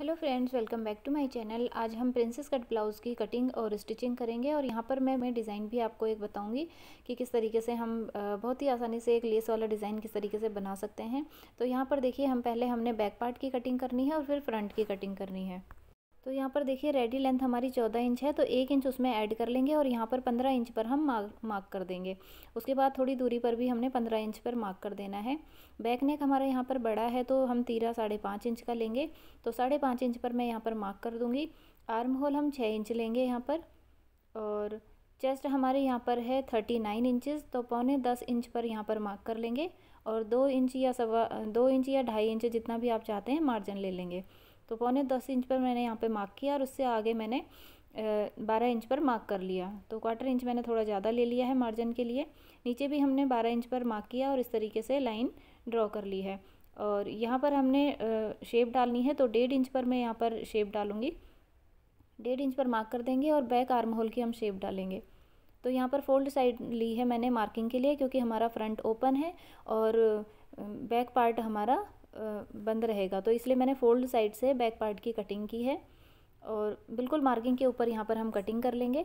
hello friends welcome back to my channel आज हम princess cut blouse की cutting और स्टिचिंग करेंगे और यहाँ पर मैं मैं डिज़ाइन भी आपको एक बताऊंगी कि किस तरीके से हम बहुत ही आसानी से एक लेस वाला डिज़ाइन किस तरीके से बना सकते हैं तो यहाँ पर देखिए हम पहले हमने बैक पार्ट की कटिंग करनी है और फिर फ्रंट की कटिंग करनी है तो यहाँ पर देखिए रेडी लेंथ हमारी चौदह इंच है तो एक इंच उसमें ऐड कर लेंगे और यहाँ पर पंद्रह इंच पर हम मार्क मार्क कर देंगे उसके बाद थोड़ी दूरी पर भी हमने पंद्रह इंच पर मार्क कर देना है बैक नेक हमारा यहाँ पर बड़ा है तो हम तीरा साढ़े पाँच इंच का लेंगे तो साढ़े पाँच इंच पर मैं यहाँ पर मार्क कर दूँगी आर्म होल हम छः इंच लेंगे यहाँ पर और चेस्ट हमारे यहाँ पर है थर्टी नाइन इंचज़ तो पौने दस इंच पर यहाँ पर मार्क कर लेंगे और दो इंच या सवा दो इंच या ढाई इंच जितना भी आप चाहते हैं मार्जिन ले लेंगे तो पौने दस इंच पर मैंने यहाँ पे मार्क किया और उससे आगे मैंने बारह इंच पर मार्क कर लिया तो क्वार्टर इंच मैंने थोड़ा ज़्यादा ले लिया है मार्जिन के लिए नीचे भी हमने बारह इंच पर मार्क किया और इस तरीके से लाइन ड्रॉ कर ली है और यहाँ पर हमने शेप डालनी है तो डेढ़ इंच पर मैं यहाँ पर शेप डालूँगी डेढ़ इंच पर मार्क कर देंगे और बैक आर्म होल की हम शेप डालेंगे तो यहाँ पर फोल्ड साइड ली है मैंने मार्किंग के लिए क्योंकि हमारा फ्रंट ओपन है और बैक पार्ट हमारा बंद रहेगा तो इसलिए मैंने फोल्ड साइड से बैक पार्ट की कटिंग की है और बिल्कुल मार्किंग के ऊपर यहाँ पर हम कटिंग कर लेंगे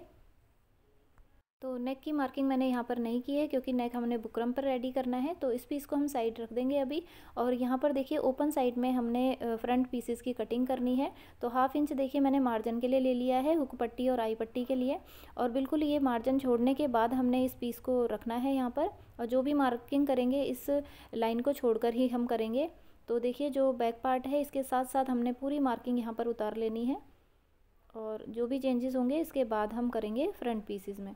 तो नेक की मार्किंग मैंने यहाँ पर नहीं की है क्योंकि नेक हमने बुकरम पर रेडी करना है तो इस पीस को हम साइड रख देंगे अभी और यहाँ पर देखिए ओपन साइड में हमने फ्रंट पीसेस की कटिंग करनी है तो हाफ इंच देखिए मैंने मार्जिन के लिए ले लिया है हुक पट्टी और आई पट्टी के लिए और बिल्कुल ये मार्जिन छोड़ने के बाद हमने इस पीस को रखना है यहाँ पर और जो भी मार्किंग करेंगे इस लाइन को छोड़ ही हम करेंगे तो देखिए जो बैक पार्ट है इसके साथ साथ हमने पूरी मार्किंग यहाँ पर उतार लेनी है और जो भी चेंजेस होंगे इसके बाद हम करेंगे फ्रंट पीसेस में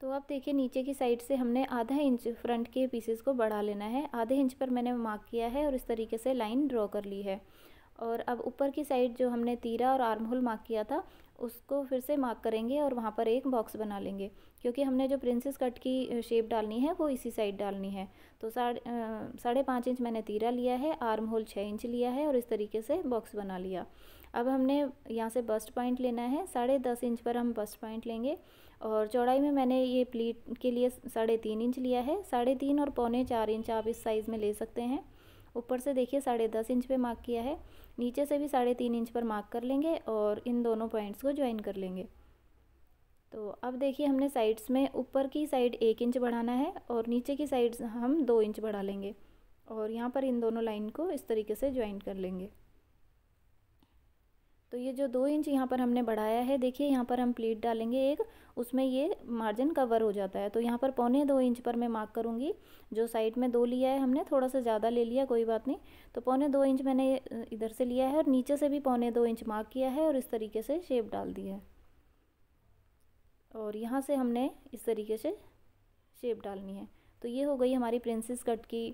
तो अब देखिए नीचे की साइड से हमने आधा इंच फ्रंट के पीसेस को बढ़ा लेना है आधे इंच पर मैंने मार्क किया है और इस तरीके से लाइन ड्रॉ कर ली है और अब ऊपर की साइड जो हमने तीरा और आर्म होल मार्क किया था उसको फिर से मार्क करेंगे और वहाँ पर एक बॉक्स बना लेंगे क्योंकि हमने जो प्रिंसेस कट की शेप डालनी है वो इसी साइड डालनी है तो साढ़े साढ़े पाँच इंच मैंने तीरा लिया है आर्म होल छः इंच लिया है और इस तरीके से बॉक्स बना लिया अब हमने यहाँ से बस्ट पॉइंट लेना है साढ़े दस इंच पर हम बस्ट पॉइंट लेंगे और चौड़ाई में मैंने ये प्लीट के लिए साढ़े तीन इंच लिया है साढ़े तीन और पौने चार इंच आप इस साइज़ में ले सकते हैं ऊपर से देखिए साढ़े दस इंच पे मार्क किया है नीचे से भी साढ़े तीन इंच पर मार्क कर लेंगे और इन दोनों पॉइंट्स को ज्वाइन कर लेंगे तो अब देखिए हमने साइड्स में ऊपर की साइड एक इंच बढ़ाना है और नीचे की साइड हम दो इंच बढ़ा लेंगे और यहाँ पर इन दोनों लाइन को इस तरीके से ज्वाइन कर लेंगे तो ये जो दो इंच यहाँ पर हमने बढ़ाया है देखिए यहाँ पर हम प्लेट डालेंगे एक उसमें ये मार्जिन कवर हो जाता है तो यहाँ पर पौने दो इंच पर मैं मार्क करूँगी जो साइड में दो लिया है हमने थोड़ा सा ज़्यादा ले लिया कोई बात नहीं तो पौने दो इंच मैंने इधर से लिया है और नीचे से भी पौने दो इंच मार्क किया है और इस तरीके से शेप डाल दी है और यहाँ से हमने इस तरीके से शेप डालनी है तो ये हो गई हमारी प्रिंसेस कट की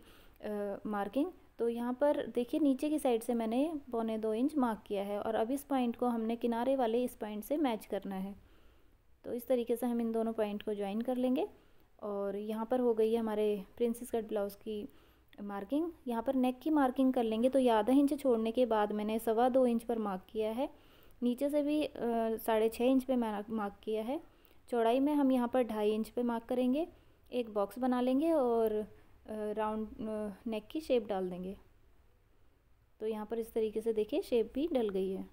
मार्किंग तो यहाँ पर देखिए नीचे की साइड से मैंने पौने दो इंच मार्क किया है और अब इस पॉइंट को हमने किनारे वाले इस पॉइंट से मैच करना है तो इस तरीके से हम इन दोनों पॉइंट को ज्वाइन कर लेंगे और यहाँ पर हो गई है हमारे प्रिंसेस कट ब्लाउज़ की मार्किंग यहाँ पर नेक की मार्किंग कर लेंगे तो आधा इंच छोड़ने के बाद मैंने सवा दो इंच पर मार्क किया है नीचे से भी साढ़े छः इंच पे मार्क किया है चौड़ाई में हम यहाँ पर ढाई इंच पे मार्क करेंगे एक बॉक्स बना लेंगे और राउंड नेक की शेप डाल देंगे तो यहाँ पर इस तरीके से देखिए शेप भी डल गई है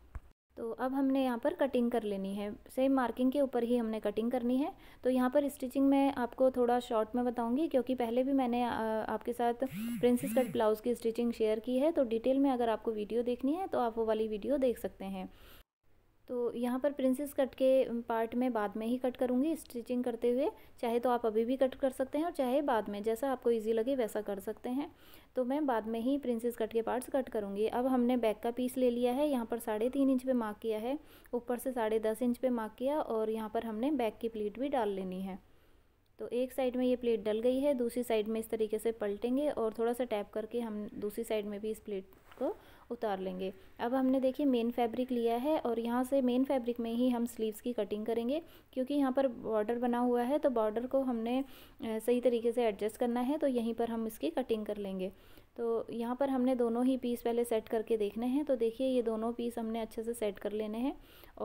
तो अब हमने यहाँ पर कटिंग कर लेनी है सेम मार्किंग के ऊपर ही हमने कटिंग करनी है तो यहाँ पर स्टिचिंग मैं आपको थोड़ा शॉर्ट में बताऊँगी क्योंकि पहले भी मैंने आपके साथ प्रिंसेस कट ब्लाउज़ की स्टिचिंग शेयर की है तो डिटेल में अगर आपको वीडियो देखनी है तो आप वो वाली वीडियो देख सकते हैं तो यहाँ पर प्रिंसेस कट के पार्ट में बाद में ही कट करूँगी स्टिचिंग करते हुए चाहे तो आप अभी भी कट कर सकते हैं और चाहे बाद में जैसा आपको इजी लगे वैसा कर सकते हैं तो मैं बाद में ही प्रिंसेस कट के पार्ट्स कट करूँगी अब हमने बैक का पीस ले लिया है यहाँ पर साढ़े तीन इंच पे मार्क किया है ऊपर से साढ़े दस इंच पर मार्क किया और यहाँ पर हमने बैक की प्लेट भी डाल लेनी है तो एक साइड में ये प्लेट डल गई है दूसरी साइड में इस तरीके से पलटेंगे और थोड़ा सा टैप करके हम दूसरी साइड में भी इस प्लेट को उतार लेंगे अब हमने देखिए मेन फैब्रिक लिया है और यहाँ से मेन फैब्रिक में ही हम स्लीव्स की कटिंग करेंगे क्योंकि यहाँ पर बॉर्डर बना हुआ है तो बॉर्डर को हमने सही तरीके से एडजस्ट करना है तो यहीं पर हम इसकी कटिंग कर लेंगे तो यहाँ पर हमने दोनों ही पीस पहले सेट करके देखने हैं तो देखिए ये दोनों पीस हमने अच्छे से सेट कर लेने हैं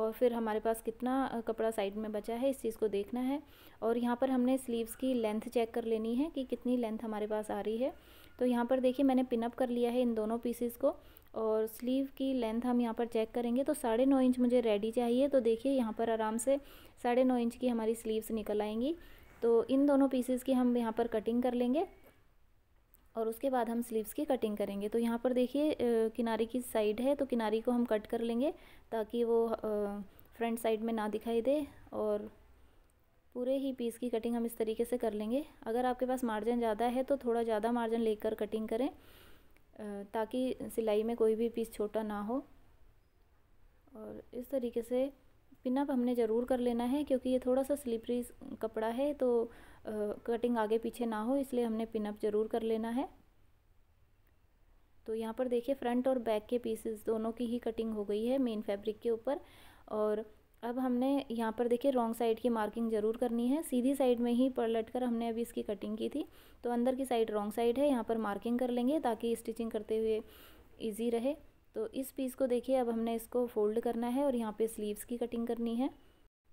और फिर हमारे पास कितना कपड़ा साइड में बचा है इस चीज़ को देखना है और यहाँ पर हमने स्लीव्स की लेंथ चेक कर लेनी है कि कितनी लेंथ हमारे पास आ रही है तो यहाँ पर देखिए मैंने पिनअप कर लिया है इन दोनों पीसेस को और स्लीव की लेंथ हम यहाँ पर चेक करेंगे तो साढ़े नौ इंच मुझे रेडी चाहिए तो देखिए यहाँ पर आराम से साढ़े नौ इंच की हमारी स्लीव्स निकल आएंगी तो इन दोनों पीसेस की हम यहाँ पर कटिंग कर लेंगे और उसके बाद हम स्लीव्स की कटिंग करेंगे तो यहाँ पर देखिए किनारे की साइड है तो किनारी को हम कट कर लेंगे ताकि वो फ्रंट साइड में ना दिखाई दे और पूरे ही पीस की कटिंग हम इस तरीके से कर लेंगे अगर आपके पास मार्जिन ज़्यादा है तो थोड़ा ज़्यादा मार्जिन लेकर कटिंग करें ताकि सिलाई में कोई भी पीस छोटा ना हो और इस तरीके से पिनअप हमने ज़रूर कर लेना है क्योंकि ये थोड़ा सा स्लिपरी कपड़ा है तो आ, कटिंग आगे पीछे ना हो इसलिए हमने पिनअप ज़रूर कर लेना है तो यहाँ पर देखिए फ्रंट और बैक के पीसेस दोनों की ही कटिंग हो गई है मेन फैब्रिक के ऊपर और अब हमने यहाँ पर देखिए रॉन्ग साइड की मार्किंग ज़रूर करनी है सीधी साइड में ही पलट कर हमने अभी इसकी कटिंग की थी तो अंदर की साइड रॉन्ग साइड है यहाँ पर मार्किंग कर लेंगे ताकि स्टिचिंग करते हुए ईजी रहे तो इस पीस को देखिए अब हमने इसको फोल्ड करना है और यहाँ पर स्लीव्स की कटिंग करनी है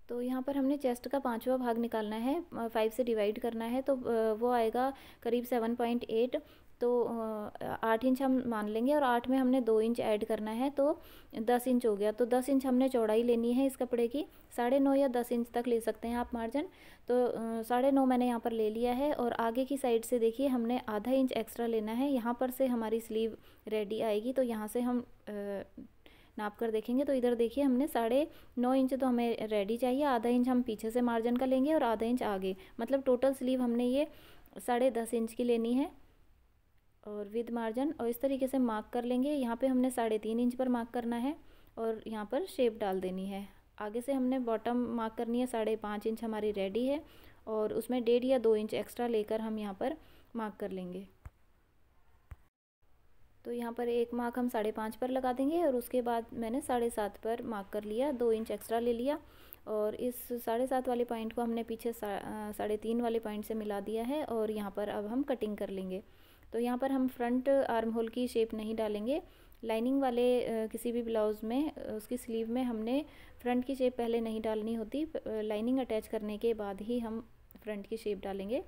तो यहाँ पर हमने चेस्ट का पांचवा भाग निकालना है फाइव से डिवाइड करना है तो वो आएगा करीब सेवन पॉइंट एट तो आठ इंच हम मान लेंगे और आठ में हमने दो इंच ऐड करना है तो दस इंच हो गया तो दस इंच हमने चौड़ाई लेनी है इस कपड़े की साढ़े नौ या दस इंच तक ले सकते हैं आप मार्जिन तो साढ़े नौ मैंने यहाँ पर ले लिया है और आगे की साइड से देखिए हमने आधा इंच एक्स्ट्रा लेना है यहाँ पर से हमारी स्लीव रेडी आएगी तो यहाँ से हम नाप कर देखेंगे तो इधर देखिए हमने साढ़े नौ इंच तो हमें रेडी चाहिए आधा इंच हम पीछे से मार्जिन का लेंगे और आधा इंच आगे मतलब टोटल स्लीव हमने ये साढ़े दस इंच की लेनी है और विद मार्जिन और इस तरीके से मार्क कर लेंगे यहाँ पे हमने साढ़े तीन इंच पर मार्क करना है और यहाँ पर शेप डाल देनी है आगे से हमने बॉटम मार्क करनी है साढ़े पाँच इंच हमारी रेडी है और उसमें डेढ़ या दो इंच एक्स्ट्रा लेकर हम यहाँ पर मार्क कर लेंगे तो यहाँ पर एक मार्क हम साढ़े पाँच पर लगा देंगे और उसके बाद मैंने साढ़े सात पर मार्क कर लिया दो इंच एक्स्ट्रा ले लिया और इस साढ़े सात वाले पॉइंट को हमने पीछे साढ़े तीन वाले पॉइंट से मिला दिया है और यहाँ पर अब हम कटिंग कर लेंगे तो यहाँ पर हम फ्रंट आर्म होल की शेप नहीं डालेंगे लाइनिंग वाले किसी भी ब्लाउज़ में उसकी स्लीव में हमने फ्रंट की शेप पहले नहीं डालनी होती लाइनिंग अटैच करने के बाद ही हम फ्रंट की शेप डालेंगे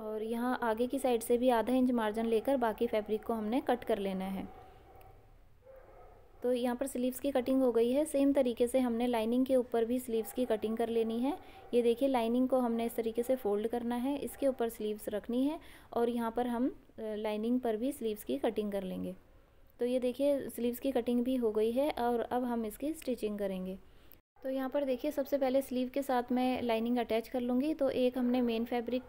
और यहाँ आगे की साइड से भी आधा इंच मार्जिन लेकर बाकी फैब्रिक को हमने कट कर लेना है तो यहाँ पर स्लीव्स की कटिंग हो गई है सेम तरीके से हमने लाइनिंग के ऊपर भी स्लीव्स की कटिंग कर लेनी है ये देखिए लाइनिंग को हमने इस तरीके से फोल्ड करना है इसके ऊपर स्लीव्स रखनी है और यहाँ पर हम लाइनिंग पर भी स्लीव्स की कटिंग कर लेंगे तो ये देखिए स्लीव्स की कटिंग भी हो गई है और अब हम इसकी स्टिचिंग करेंगे तो यहाँ पर देखिए सबसे पहले स्लीव के साथ मैं लाइनिंग अटैच कर लूँगी तो एक हमने मेन फैब्रिक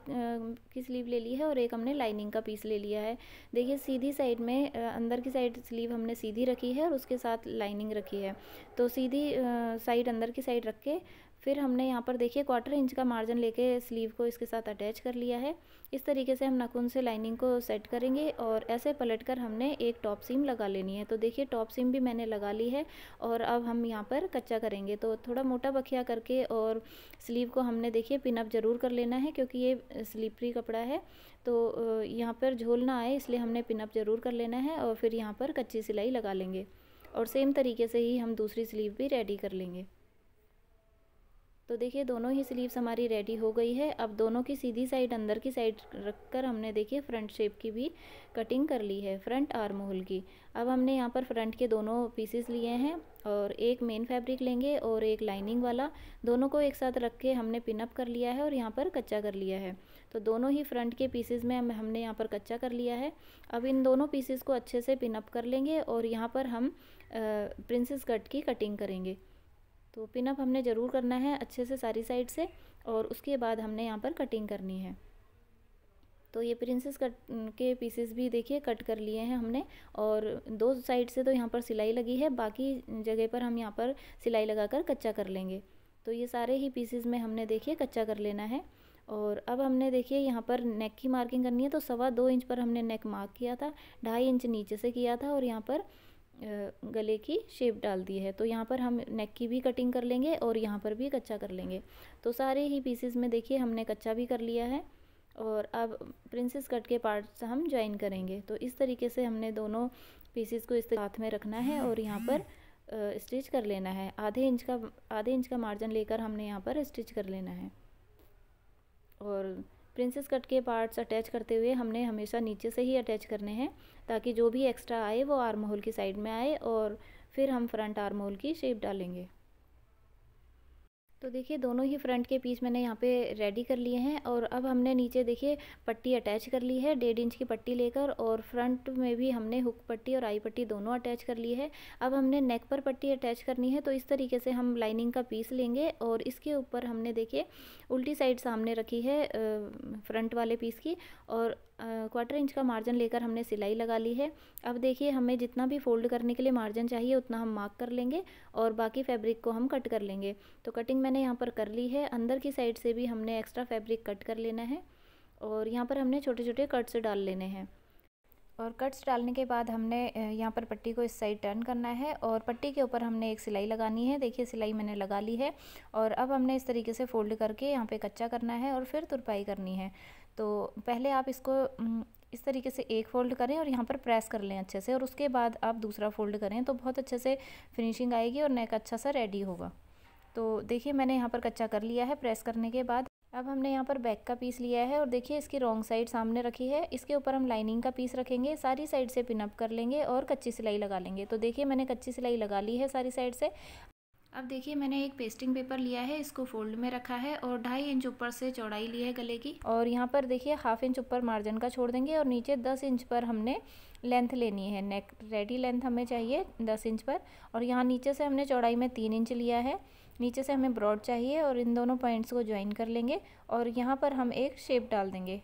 की स्लीव ले ली है और एक हमने लाइनिंग का पीस ले लिया है देखिए सीधी साइड में अंदर की साइड स्लीव हमने सीधी रखी है और उसके साथ लाइनिंग रखी है तो सीधी साइड अंदर की साइड रख के फिर हमने यहाँ पर देखिए क्वार्टर इंच का मार्जिन लेके स्लीव को इसके साथ अटैच कर लिया है इस तरीके से हम नाखून से लाइनिंग को सेट करेंगे और ऐसे पलट कर हमने एक टॉप सीम लगा लेनी है तो देखिए टॉप सीम भी मैंने लगा ली है और अब हम यहाँ पर कच्चा करेंगे तो थोड़ा मोटा बखिया करके और स्लीव को हमने देखिए पिनअप ज़रूर कर लेना है क्योंकि ये स्लीपरी कपड़ा है तो यहाँ पर झोल ना आए इसलिए हमने पिनअप ज़रूर कर लेना है और फिर यहाँ पर कच्ची सिलाई लगा लेंगे और सेम तरीके से ही हम दूसरी स्लीव भी रेडी कर लेंगे तो देखिए दोनों ही स्लीव्स हमारी रेडी हो गई है अब दोनों की सीधी साइड अंदर की साइड रखकर हमने देखिए फ्रंट शेप की भी कटिंग कर ली है फ्रंट आर्म होल की अब हमने यहाँ पर फ्रंट के दोनों पीसेस लिए हैं और एक मेन फैब्रिक लेंगे और एक लाइनिंग वाला दोनों को एक साथ रख के हमने पिनअप कर लिया है और यहाँ पर कच्चा कर लिया है तो दोनों ही फ्रंट के पीसेज में हमने यहाँ पर कच्चा कर लिया है अब इन दोनों पीसेस को अच्छे से पिनअप कर लेंगे और यहाँ पर हम प्रिंसेस कट की कटिंग करेंगे तो पिनअप हमने ज़रूर करना है अच्छे से सारी साइड से और उसके बाद हमने यहाँ पर कटिंग करनी है तो ये प्रिंसेस कट के पीसेस भी देखिए कट कर लिए हैं हमने और दो साइड से तो यहाँ पर सिलाई लगी है बाकी जगह पर हम यहाँ पर सिलाई लगाकर कच्चा कर लेंगे तो ये सारे ही पीसेस में हमने देखिए कच्चा कर लेना है और अब हमने देखिए यहाँ पर नेक की मार्किंग करनी है तो सवा दो इंच पर हमने नेक मार्क किया था ढाई इंच नीचे से किया था और यहाँ पर गले की शेप डाल दी है तो यहाँ पर हम नेक की भी कटिंग कर लेंगे और यहाँ पर भी कच्चा कर लेंगे तो सारे ही पीसेस में देखिए हमने कच्चा भी कर लिया है और अब प्रिंसेस कट के पार्ट्स हम ज्वाइन करेंगे तो इस तरीके से हमने दोनों पीसेस को इस हाथ में रखना है और यहाँ पर स्टिच कर लेना है आधे इंच का आधे इंच का मार्जिन लेकर हमने यहाँ पर स्टिच कर लेना है और प्रिंसेस कट के पार्ट्स अटैच करते हुए हमने हमेशा नीचे से ही अटैच करने हैं ताकि जो भी एक्स्ट्रा आए वो आर्म होल की साइड में आए और फिर हम फ्रंट आर्म होल की शेप डालेंगे तो देखिए दोनों ही फ्रंट के पीस मैंने यहाँ पे रेडी कर लिए हैं और अब हमने नीचे देखिए पट्टी अटैच कर ली है डेढ़ इंच की पट्टी लेकर और फ्रंट में भी हमने हुक पट्टी और आई पट्टी दोनों अटैच कर ली है अब हमने नेक पर पट्टी अटैच करनी है तो इस तरीके से हम लाइनिंग का पीस लेंगे और इसके ऊपर हमने देखिए उल्टी साइड सामने रखी है फ्रंट वाले पीस की और क्वार्टर इंच का मार्जिन लेकर हमने सिलाई लगा ली है अब देखिए हमें जितना भी फोल्ड करने के लिए मार्जिन चाहिए उतना हम मार्क कर लेंगे और बाकी फैब्रिक को हम कट कर लेंगे तो कटिंग मैंने यहाँ पर कर ली है अंदर की साइड से भी हमने एक्स्ट्रा फैब्रिक कट कर लेना है और यहाँ पर हमने छोटे छोटे कट्स डाल लेने हैं और कट्स डालने के बाद हमने यहाँ पर पट्टी को इस साइड टर्न करना है और पट्टी के ऊपर हमने एक सिलाई लगानी है देखिए सिलाई मैंने लगा ली है और अब हमने इस तरीके से फोल्ड करके यहाँ पे कच्चा करना है और फिर तुरपाई करनी है तो पहले आप इसको इस तरीके से एक फ़ोल्ड करें और यहाँ पर प्रेस कर लें अच्छे से और उसके बाद आप दूसरा फ़ोल्ड करें तो बहुत अच्छे से फिनिशिंग आएगी और नेक अच्छा सा रेडी होगा तो देखिए मैंने यहाँ पर कच्चा कर लिया है प्रेस करने के बाद अब हमने यहाँ पर बैक का पीस लिया है और देखिए इसकी रॉन्ग साइड सामने रखी है इसके ऊपर हम लाइनिंग का पीस रखेंगे सारी साइड से पिनअप कर लेंगे और कच्ची सिलाई लगा लेंगे तो देखिए मैंने कच्ची सिलाई लगा ली है सारी साइड से अब देखिए मैंने एक पेस्टिंग पेपर लिया है इसको फोल्ड में रखा है और ढाई इंच ऊपर से चौड़ाई ली है गले की और यहाँ पर देखिए हाफ इंच ऊपर मार्जिन का छोड़ देंगे और नीचे दस इंच पर हमने लेंथ लेनी है नेक रेडी लेंथ हमें चाहिए दस इंच पर और यहाँ नीचे से हमने चौड़ाई में तीन इंच लिया है नीचे से हमें ब्रॉड चाहिए और इन दोनों पॉइंट्स को ज्वाइन कर लेंगे और यहाँ पर हम एक शेप डाल देंगे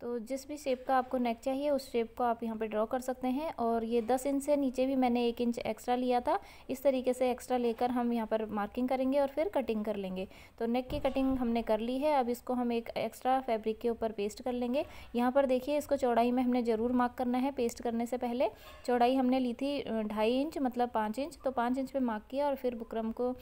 तो जिस भी शेप का आपको नेक चाहिए उस शेप को आप यहाँ पे ड्रॉ कर सकते हैं और ये 10 इंच से नीचे भी मैंने एक इंच एक्स्ट्रा लिया था इस तरीके से एक्स्ट्रा लेकर हम यहाँ पर मार्किंग करेंगे और फिर कटिंग कर लेंगे तो नेक की कटिंग हमने कर ली है अब इसको हम एक एक्स्ट्रा फैब्रिक के ऊपर पेस्ट कर लेंगे यहाँ पर देखिए इसको चौड़ाई में हमने ज़रूर मार्क करना है पेस्ट करने से पहले चौड़ाई हमने ली थी ढाई इंच मतलब पाँच इंच तो पाँच इंच पर मार्क किया और फिर बुकरम को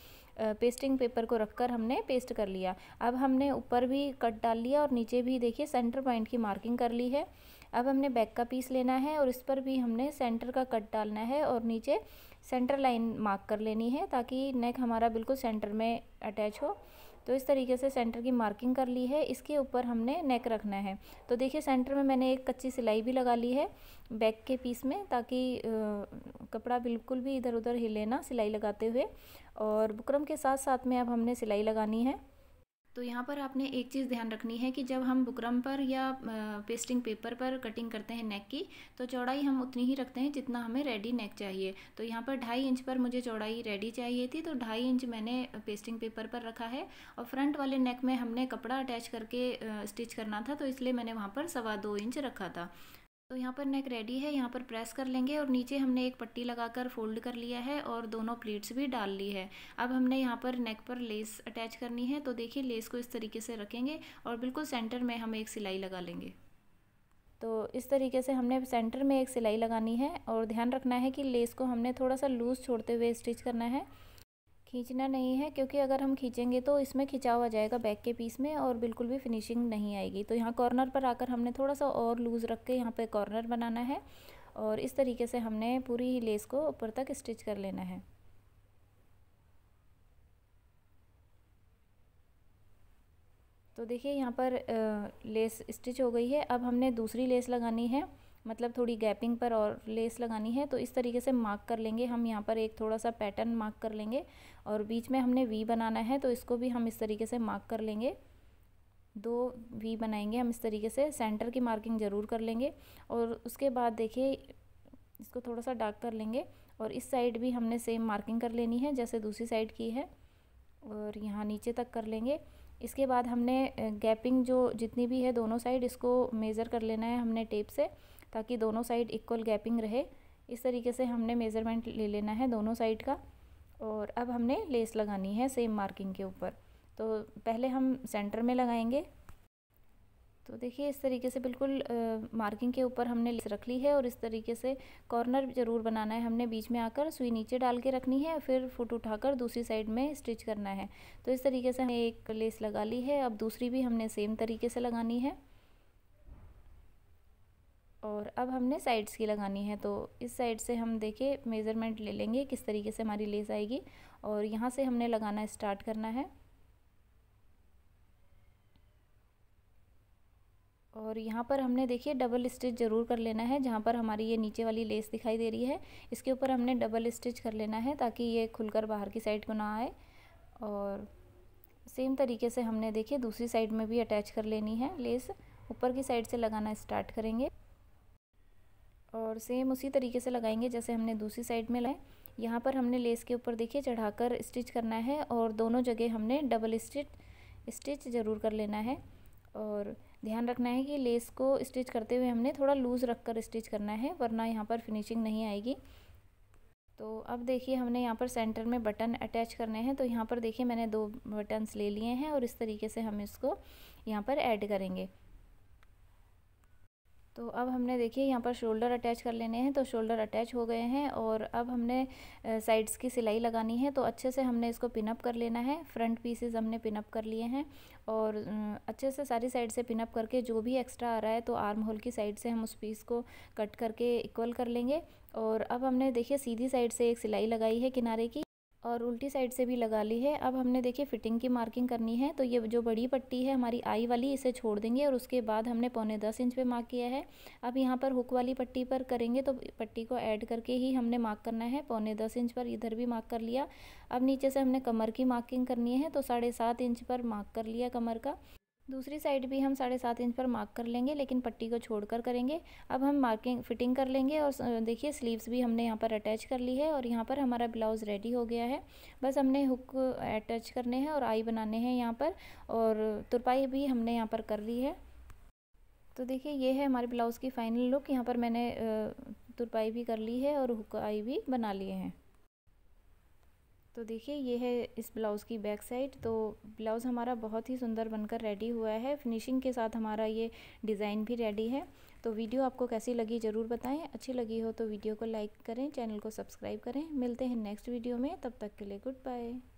पेस्टिंग पेपर को रखकर हमने पेस्ट कर लिया अब हमने ऊपर भी कट डाल लिया और नीचे भी देखिए सेंटर पॉइंट की मार्किंग कर ली है अब हमने बैक का पीस लेना है और इस पर भी हमने सेंटर का कट डालना है और नीचे सेंटर लाइन मार्क कर लेनी है ताकि नेक हमारा बिल्कुल सेंटर में अटैच हो तो इस तरीके से सेंटर की मार्किंग कर ली है इसके ऊपर हमने नेक रखना है तो देखिए सेंटर में मैंने एक कच्ची सिलाई भी लगा ली है बैक के पीस में ताकि कपड़ा बिल्कुल भी इधर उधर हिले ना सिलाई लगाते हुए और बुकरम के साथ साथ में अब हमने सिलाई लगानी है तो यहाँ पर आपने एक चीज़ ध्यान रखनी है कि जब हम बुकरम पर या पेस्टिंग पेपर पर कटिंग करते हैं नेक की तो चौड़ाई हम उतनी ही रखते हैं जितना हमें रेडी नेक चाहिए तो यहाँ पर ढाई इंच पर मुझे चौड़ाई रेडी चाहिए थी तो ढाई इंच मैंने पेस्टिंग पेपर पर रखा है और फ्रंट वाले नेक में हमने कपड़ा अटैच करके स्टिच करना था तो इसलिए मैंने वहाँ पर सवा दो इंच रखा था तो यहाँ पर नेक रेडी है यहाँ पर प्रेस कर लेंगे और नीचे हमने एक पट्टी लगाकर फोल्ड कर लिया है और दोनों प्लेट्स भी डाल ली है अब हमने यहाँ पर नेक पर लेस अटैच करनी है तो देखिए लेस को इस तरीके से रखेंगे और बिल्कुल सेंटर में हम एक सिलाई लगा लेंगे तो इस तरीके से हमने सेंटर में एक सिलाई लगानी है और ध्यान रखना है कि लेस को हमने थोड़ा सा लूज़ छोड़ते हुए स्टिच करना है खींचना नहीं है क्योंकि अगर हम खींचेंगे तो इसमें खिंचाव आ जाएगा बैक के पीस में और बिल्कुल भी फिनिशिंग नहीं आएगी तो यहाँ कॉर्नर पर आकर हमने थोड़ा सा और लूज़ रख के यहाँ पे कॉर्नर बनाना है और इस तरीके से हमने पूरी ही लेस को ऊपर तक स्टिच कर लेना है तो देखिए यहाँ पर लेस स्टिच हो गई है अब हमने दूसरी लेस लगानी है मतलब थोड़ी गैपिंग पर और लेस लगानी है तो इस तरीके से मार्क कर लेंगे हम यहाँ पर एक थोड़ा सा पैटर्न मार्क कर लेंगे और बीच में हमने वी बनाना है तो इसको भी हम इस तरीके से मार्क कर लेंगे दो वी बनाएंगे हम इस तरीके से सेंटर की मार्किंग ज़रूर कर लेंगे और उसके बाद देखिए इसको थोड़ा सा डार्क कर लेंगे और इस साइड भी हमने सेम मार्किंग कर लेनी है जैसे दूसरी साइड की है और यहाँ नीचे तक कर लेंगे इसके बाद हमने गैपिंग जो जितनी भी है दोनों साइड इसको मेज़र कर लेना है हमने टेप से ताकि दोनों साइड इक्वल गैपिंग रहे इस तरीके से हमने मेज़रमेंट ले लेना है दोनों साइड का और अब हमने लेस लगानी है सेम मार्किंग के ऊपर तो पहले हम सेंटर में लगाएंगे तो देखिए इस तरीके से बिल्कुल आ, मार्किंग के ऊपर हमने लेस रख ली है और इस तरीके से कॉर्नर ज़रूर बनाना है हमने बीच में आकर सुई नीचे डाल के रखनी है फिर फुट उठाकर दूसरी साइड में स्टिच करना है तो इस तरीके से हमने एक लेस लगा ली है अब दूसरी भी हमने सेम तरीके से लगानी है और अब हमने साइड्स की लगानी है तो इस साइड से हम देखे मेज़रमेंट ले लेंगे किस तरीके से हमारी लेस आएगी और यहाँ से हमने लगाना स्टार्ट करना है और यहाँ पर हमने देखिए डबल स्टिच ज़रूर कर लेना है जहाँ पर हमारी ये नीचे वाली लेस दिखाई दे रही है इसके ऊपर हमने डबल स्टिच कर लेना है ताकि ये खुलकर बाहर की साइड को ना आए और सेम तरीके से हमने देखिए दूसरी साइड में भी अटैच कर लेनी है लेस ऊपर की साइड से लगाना स्टार्ट करेंगे और सेम उसी तरीके से लगाएंगे जैसे हमने दूसरी साइड में लाए यहाँ पर हमने लेस के ऊपर देखिए चढ़ाकर स्टिच करना है और दोनों जगह हमने डबल स्टिच स्टिच ज़रूर कर लेना है और ध्यान रखना है कि लेस को स्टिच करते हुए हमने थोड़ा लूज़ रख कर स्टिच करना है वरना यहाँ पर फिनिशिंग नहीं आएगी तो अब देखिए हमने यहाँ पर सेंटर में बटन अटैच करने हैं तो यहाँ पर देखिए मैंने दो बटन्स ले लिए हैं और इस तरीके से हम इसको यहाँ पर ऐड करेंगे तो अब हमने देखिए यहाँ पर शोल्डर अटैच कर लेने हैं तो शोल्डर अटैच हो गए हैं और अब हमने साइड्स की सिलाई लगानी है तो अच्छे से हमने इसको पिनअप कर लेना है फ्रंट पीसेज हमने पिनअप कर लिए हैं और अच्छे से सारी साइड से पिनअप करके जो भी एक्स्ट्रा आ रहा है तो आर्म होल की साइड से हम उस पीस को कट करके इक्वल कर लेंगे और अब हमने देखिए सीधी साइड से एक सिलाई लगाई है किनारे की और उल्टी साइड से भी लगा ली है अब हमने देखिए फिटिंग की मार्किंग करनी है तो ये जो बड़ी पट्टी है हमारी आई वाली इसे छोड़ देंगे और उसके बाद हमने पौने दस इंच पे मार्क किया है अब यहाँ पर हुक वाली पट्टी पर करेंगे तो पट्टी को ऐड करके ही हमने मार्क करना है पौने दस इंच पर इधर भी मार्क कर लिया अब नीचे से हमने कमर की मार्किंग करनी है तो साढ़े सात इंच पर मार्क कर लिया कमर का दूसरी साइड भी हम साढ़े सात इंच पर मार्क कर लेंगे लेकिन पट्टी को छोड़कर करेंगे अब हम मार्किंग फिटिंग कर लेंगे और देखिए स्लीव्स भी हमने यहाँ पर अटैच कर ली है और यहाँ पर हमारा ब्लाउज़ रेडी हो गया है बस हमने हुक अटैच करने हैं और आई बनाने हैं यहाँ पर और तुरपाई भी हमने यहाँ पर कर ली है तो देखिए ये है हमारे ब्लाउज़ की फ़ाइनल लुक यहाँ पर मैंने तुरपाई भी कर ली है और हुक आई भी बना लिए हैं तो देखिए ये है इस ब्लाउज़ की बैक साइड तो ब्लाउज़ हमारा बहुत ही सुंदर बनकर रेडी हुआ है फिनिशिंग के साथ हमारा ये डिज़ाइन भी रेडी है तो वीडियो आपको कैसी लगी ज़रूर बताएं अच्छी लगी हो तो वीडियो को लाइक करें चैनल को सब्सक्राइब करें मिलते हैं नेक्स्ट वीडियो में तब तक के लिए गुड बाय